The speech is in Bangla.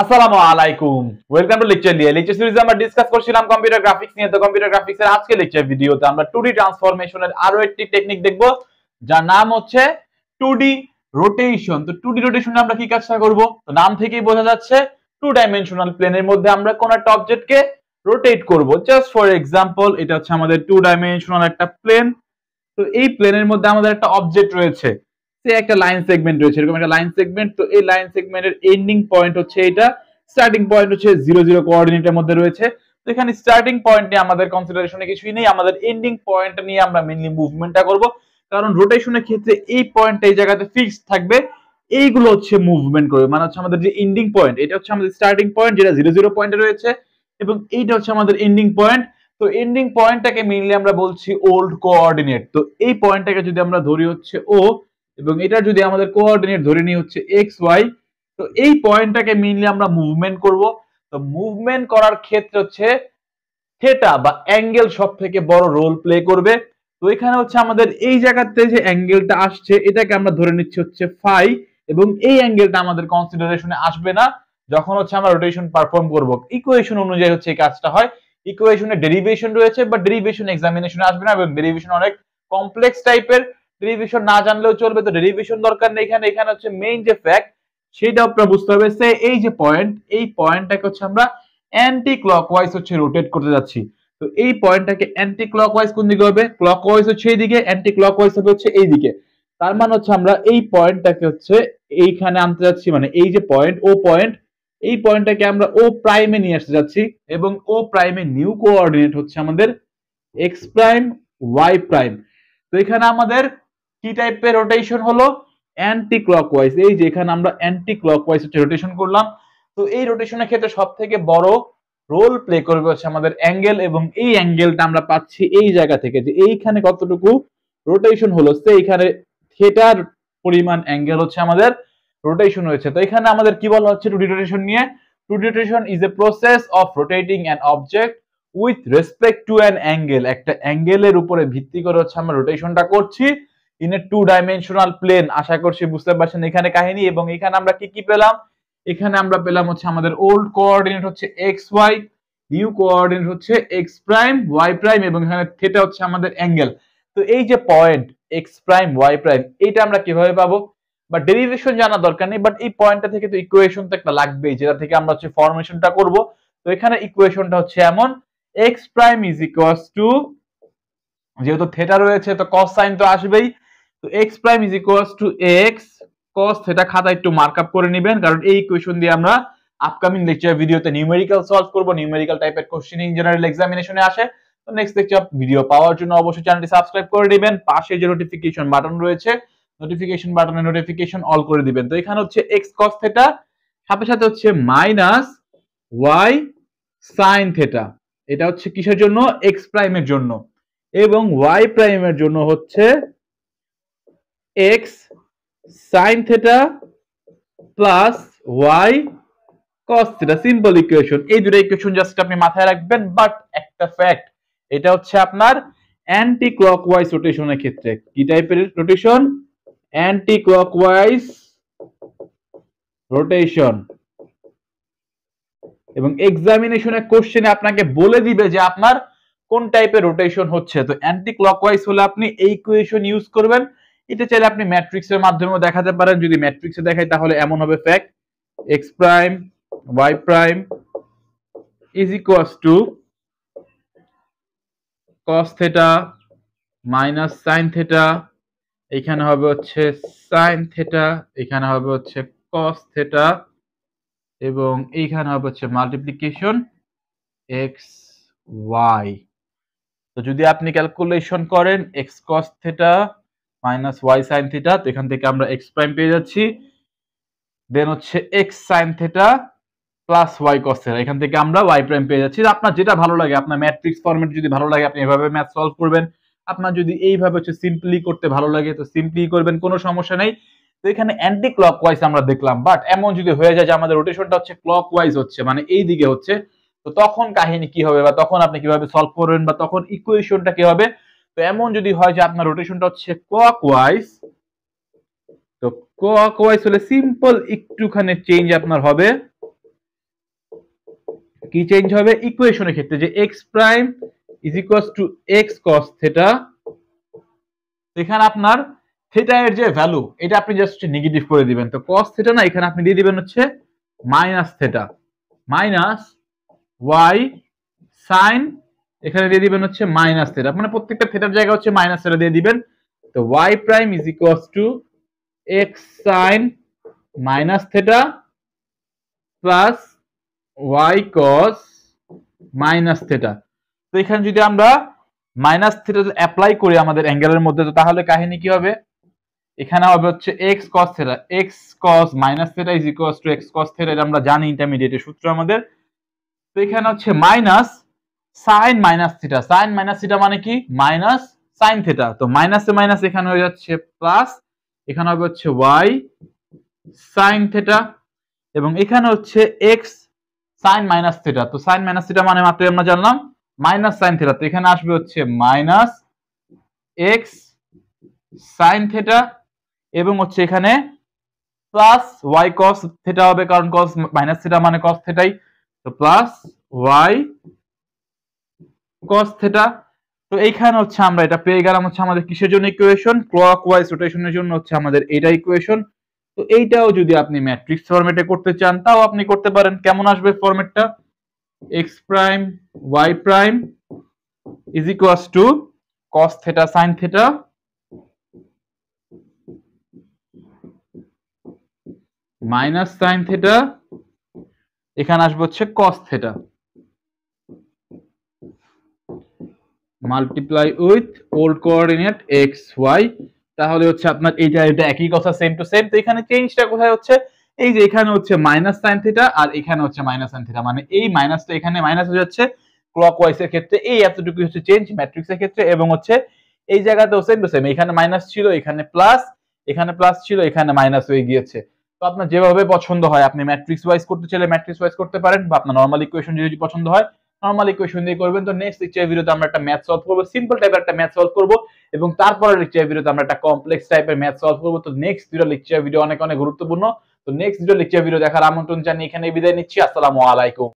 আসসালামু আলাইকুম ওয়েলকাম টু লেকচার নিয়ে লেকচার সিরিজে আমরা ডিসকাস করছিলাম কম্পিউটার গ্রাফিক্স নিয়ে তো কম্পিউটার গ্রাফিক্সের আজকে লেকচার ভিডিওতে আমরা 2D ট্রান্সফরমেশনের আরো একটি টেকনিক দেখব যার নাম হচ্ছে 2D রোটেশন তো 2D রোটেশনে আমরা কি কাজটা করব তো নাম থেকেই বোঝা যাচ্ছে টু ডাইমেনশনাল প্লেনের মধ্যে আমরা কোন একটা অবজেক্টকে রোটেট করব জাস্ট ফর এক্সাম্পল এটা হচ্ছে আমাদের টু ডাইমেনশনাল একটা প্লেন তো এই প্লেনের মধ্যে আমাদের একটা অবজেক্ট রয়েছে সে একটা লাইন সেগমেন্ট রয়েছে এরকম একটা লাইন সেগমেন্ট তো এই লাইন সেগমেন্টের এন্ডিং পয়েন্ট হচ্ছে এটা স্টার্টিং পয়েন্ট হচ্ছে জিরো জিরো কোঅর্ডিনেটের মধ্যে রয়েছে তো এখানে স্টার্টিং পয়েন্ট নিয়ে আমাদের কনসিডারেশনে কিছুই নেই আমাদের এন্ডিং পয়েন্ট নিয়ে আমরা মেইনলি মুভমেন্টটা করব কারণ রোটেশনের ক্ষেত্রে এই পয়েন্টটা এই জায়গাতে ফিক্সড থাকবে এইগুলো হচ্ছে মুভমেন্ট করবে মানে হচ্ছে আমাদের যে এন্ডিং পয়েন্ট এটা হচ্ছে আমাদের স্টার্টিং পয়েন্ট যেটা জিরো জিরো পয়েন্টে রয়েছে এবং এইটা হচ্ছে আমাদের এন্ডিং পয়েন্ট তো এন্ডিং পয়েন্টটাকে মেইনলি আমরা বলছি ওল্ড কোঅর্ডিনেট তো এই পয়েন্টটাকে যদি আমরা ধরি হচ্ছে ও এবং এটা যদি আমাদের কোঅর্ডিনেট ধরে নিয়ে হচ্ছে এক্স ওয়াই তো এই পয়েন্টটাকে মেনলি আমরা মুভমেন্ট করব তো মুভমেন্ট করার ক্ষেত্রে হচ্ছে থেটা বা অ্যাঙ্গেল সব থেকে বড় রোল প্লে করবে তো এখানে হচ্ছে আমাদের এই জায়গাতে যে অ্যাঙ্গেলটা আসছে এটাকে আমরা ধরে নিচ্ছি হচ্ছে ফাই এবং এই অ্যাঙ্গেলটা আমাদের কনসিডারেশনে আসবে না যখন হচ্ছে আমরা রোটেশন পারফর্ম করব ইকুয়েশন অনুযায়ী হচ্ছে এই কাজটা হয় ইকুয়েশনে ডেরিভেশন রয়েছে বা ডেরিভেশন এক্সামিনেশনে আসবে না এবং ডেরিভেশন অনেক কমপ্লেক্স টাইপের ডেরিভেশন না জানলেও চলবে তো ডেরিভেশন দরকার নেই এখানে এখানে হচ্ছে মেইন যে ফ্যাক্ট সেটা আপনারা বুঝতে হবে সে এই যে পয়েন্ট এই পয়েন্টটাকে হচ্ছে আমরা অ্যান্টি ক্লকওয়াইজ হচ্ছে রোটেট করতে যাচ্ছি তো এই পয়েন্টটাকে অ্যান্টি ক্লকওয়াইজ কোন দিকে হবে ক্লকওয়াইজ হচ্ছে এই দিকে অ্যান্টি ক্লকওয়াইজ হবে হচ্ছে এই দিকে তার মানে হচ্ছে আমরা এই পয়েন্টটাকে হচ্ছে এইখানে আনতে যাচ্ছি মানে এই যে পয়েন্ট ও পয়েন্ট এই পয়েন্টটাকে আমরা ও প্রাইমে নিয়ে আসতে যাচ্ছি এবং ও প্রাইমে নিউ কোঅর্ডিনেট হচ্ছে আমাদের এক্স প্রাইম ওয়াই প্রাইম তো এখানে আমাদের কি টাইপের রোটেশন হলো অ্যান্টি ক্লকওয়াইজ এই যে এখানে আমরা অ্যান্টি ক্লকওয়াইজ হচ্ছে রোটেশন করলাম তো এই রোটেশনের ক্ষেত্রে সব থেকে বড় রোল প্লে করবে হচ্ছে আমাদের অ্যাঙ্গেল এবং এই অ্যাঙ্গেলটা আমরা পাচ্ছি এই জায়গা থেকে যে এইখানে কতটুকু রোটেশন হলো এখানে থিয়েটার পরিমাণ অ্যাঙ্গেল হচ্ছে আমাদের রোটেশন হয়েছে তো এখানে আমাদের কি বলা হচ্ছে টুডি রোটেশন নিয়ে two D rotation is a process of rotating an object with respect to an angle একটা অ্যাঙ্গেলের উপরে ভিত্তি করে হচ্ছে আমরা রোটেশনটা করছি in a two dimensional plane আশা করছি বুঝতে পারছেন এখানে কাহিনী এবং এখানে আমরা কি কি পেলাম এখানে আমরা পেলাম হচ্ছে আমাদের ওল্ড কোঅর্ডিনেট হচ্ছে এক্স ওয়াই নিউ কোঅর্ডিনেট হচ্ছে এক্স প্রাইম ওয়াই প্রাইম এবং এখানে থেটা হচ্ছে আমাদের অ্যাঙ্গেল তো এই যে point X prime Y prime এটা আমরা কিভাবে পাবো বা ডেরিভেশন জানা দরকার নেই বাট এই পয়েন্টটা থেকে তো ইকুয়েশন তো একটা লাগবেই যেটা থেকে আমরা হচ্ছে ফর্মেশনটা করব তো এখানে ইকুয়েশনটা হচ্ছে এমন X prime is equals to যেহেতু থেটা রয়েছে তো কস সাইন তো আসবেই তো X prime is equals to X cos theta খাতা একটু মার্কআপ করে নেবেন কারণ এই ইকুয়েশন দিয়ে আমরা আপকামিং লেকচার ভিডিওতে নিউমেরিক্যাল সলভ করব নিউমেরিক্যাল টাইপের কোশ্চেন জেনারেল এক্সামিনেশনে আসে তো নেক্সট লেকচার ভিডিও পাওয়ার জন্য অবশ্যই চ্যানেলটি সাবস্ক্রাইব করে দিবেন পাশে যে নোটিফিকেশন বাটন রয়েছে নোটিফিকেশন বাটনে নোটিফিকেশন অল করে দিবেন তো এখানে হচ্ছে এক্স কস থেটা সাথে সাথে হচ্ছে মাইনাস ওয়াই সাইন থেটা এটা হচ্ছে কিসের জন্য এক্স প্রাইমের জন্য এবং ওয়াই প্রাইমের জন্য হচ্ছে X sine theta plus Y cos theta simple equation এই দুটো ইকুয়েশন জাস্ট আপনি মাথায় রাখবেন বাট একটা ফ্যাক্ট এটা হচ্ছে আপনার অ্যান্টি ক্লকওয়াইজ রোটেশনের ক্ষেত্রে কি টাইপের রোটেশন অ্যান্টি ক্লকওয়াইজ রোটেশন এবং এক্সামিনেশনের কোশ্চেনে আপনাকে বলে দিবে যে আপনার কোন টাইপের রোটেশন হচ্ছে তো অ্যান্টি ক্লকওয়াইজ হলে আপনি এই ইকুয়েশন ইউজ করবেন এটা চাইলে আপনি ম্যাট্রিক্সের মাধ্যমেও দেখাতে পারেন যদি এ দেখাই তাহলে এমন হবে fact X prime Y prime is equals to cos theta minus sine theta এখানে হবে হচ্ছে সাইন থেটা এখানে হবে হচ্ছে কস থেটা এবং এইখানে হবে হচ্ছে মাল্টিপ্লিকেশন এক্স ওয়াই তো যদি আপনি ক্যালকুলেশন করেন X cos theta minus Y sine theta এখান থেকে আমরা এক্স প্রাইম পেয়ে যাচ্ছি দেন হচ্ছে X sine theta plus Y কসের এখান থেকে আমরা ওয়াই প্রাইম পেয়ে যাচ্ছি আপনার যেটা ভালো লাগে আপনার ম্যাট্রিক্স ফরম্যাট যদি ভালো লাগে আপনি এভাবে ম্যাথ সলভ করবেন আপনার যদি এইভাবে হচ্ছে সিম্পলি করতে ভালো লাগে তো সিম্পলি করবেন কোনো সমস্যা নেই তো এখানে অ্যান্টি ক্লক ওয়াইজ আমরা দেখলাম বাট এমন যদি হয়ে যায় যে আমাদের রোটেশনটা হচ্ছে ক্লক ওয়াইজ হচ্ছে মানে এই দিকে হচ্ছে তো তখন কাহিনী কি হবে বা তখন আপনি কিভাবে সলভ করবেন বা তখন ইকুয়েশনটা কি হবে তো এমন যদি হয় যে আপনার রোটেশনটা হচ্ছে কক ওয়াইজ তো কক ওয়াইজ হলে সিম্পল একটুখানি চেঞ্জ আপনার হবে কি চেঞ্জ হবে ইকুয়েশনের ক্ষেত্রে যে X prime is equals to X cos theta এখানে আপনার থেটা এর যে ভ্যালু এটা আপনি জাস্ট নেগেটিভ করে দিবেন তো কস থেটা না এখানে আপনি দিয়ে দিবেন হচ্ছে minus theta minus Y sine এখানে দিয়ে দিবেন হচ্ছে মাইনাস থেটা মানে প্রত্যেকটা থেটার জায়গা হচ্ছে মাইনাস থেটা দিয়ে দিবেন তো Y prime is equals to X sine minus theta plus Y cos minus theta তো এখানে যদি আমরা মাইনাস থেটা অ্যাপ্লাই করি আমাদের অ্যাঙ্গেলের মধ্যে তো তাহলে কাহিনী কি হবে এখানে হবে হচ্ছে X cos theta X cos minus theta is equals to X cos theta আমরা জানি ইন্টারমিডিয়েটের সূত্র আমাদের তো এখানে হচ্ছে minus sine minus theta sine minus theta মানে কি মাইনাস সাইন থিটা তো মাইনাসে মাইনাস এখানে হয়ে যাচ্ছে প্লাস এখানে হবে হচ্ছে ওয়াই সাইন থিটা এবং এখানে হচ্ছে এক্স সাইন মাইনাস থিটা তো সাইন মাইনাস থিটা মানে মাত্রই আমরা জানলাম মাইনাস সাইন থিটা তো এখানে আসবে হচ্ছে মাইনাস এক্স সাইন থিটা এবং হচ্ছে এখানে প্লাস ওয়াই কস থিটা হবে কারণ কস মাইনাস থিটা মানে কস থিটাই তো প্লাস ওয়াই cos theta তো এইখানে হচ্ছে আমরা এটা পেয়ে গেলাম হচ্ছে আমাদের কিসের জন্য ইকুয়েশন ক্লক রোটেশনের জন্য হচ্ছে আমাদের এটা ইকুয়েশন তো এইটাও যদি আপনি ম্যাট্রিক্স ফরম্যাটে করতে চান তাও আপনি করতে পারেন কেমন আসবে ফরম্যাটটা x prime Y prime is equals to cos theta sine theta minus sine theta এখানে আসবে হচ্ছে cos theta multiply with old coordinate x y তাহলে হচ্ছে আপনার এইটা এটা একই কথা সেম টু সেম তো এখানে চেঞ্জটা কোথায় হচ্ছে এই যে এখানে হচ্ছে মাইনাস সাইন থিটা আর এখানে হচ্ছে মাইনাস সাইন থিটা মানে এই মাইনাসটা এখানে মাইনাস হয়ে যাচ্ছে ক্লক এর ক্ষেত্রে এই এতটুকু হচ্ছে চেঞ্জ ম্যাট্রিক্সের ক্ষেত্রে এবং হচ্ছে এই জায়গাতেও সেম টু সেম এখানে মাইনাস ছিল এখানে প্লাস এখানে প্লাস ছিল এখানে মাইনাস হয়ে গিয়েছে তো আপনার যেভাবে পছন্দ হয় আপনি ম্যাট্রিক্স ওয়াইজ করতে চাইলে ম্যাট্রিক্স ওয়াইজ করতে পারেন বা আপনার নর্মাল ইকুয়েশন যদি পছন্দ হয় নর্মাল ইকুয়েশন দিয়ে করবেন তো নেক্সট লেকচারের ভিডিওতে আমরা একটা ম্যাথ সলভ করব সিম্পল টাইপের একটা ম্যাথ সলভ করব এবং তারপরের লেকচারের ভিডিওতে আমরা একটা কমপ্লেক্স টাইপের ম্যাথ সলভ করব তো নেক্সট ভিডিও লেকচার ভিডিও অনেক অনেক গুরুত্বপূর্ণ তো নেক্সট ভিডিও লেকচার ভিডিও দেখার আমন্ত্রণ জানিয়ে এখানে বিদায় নিচ্ছি আসসালামু আলাইকুম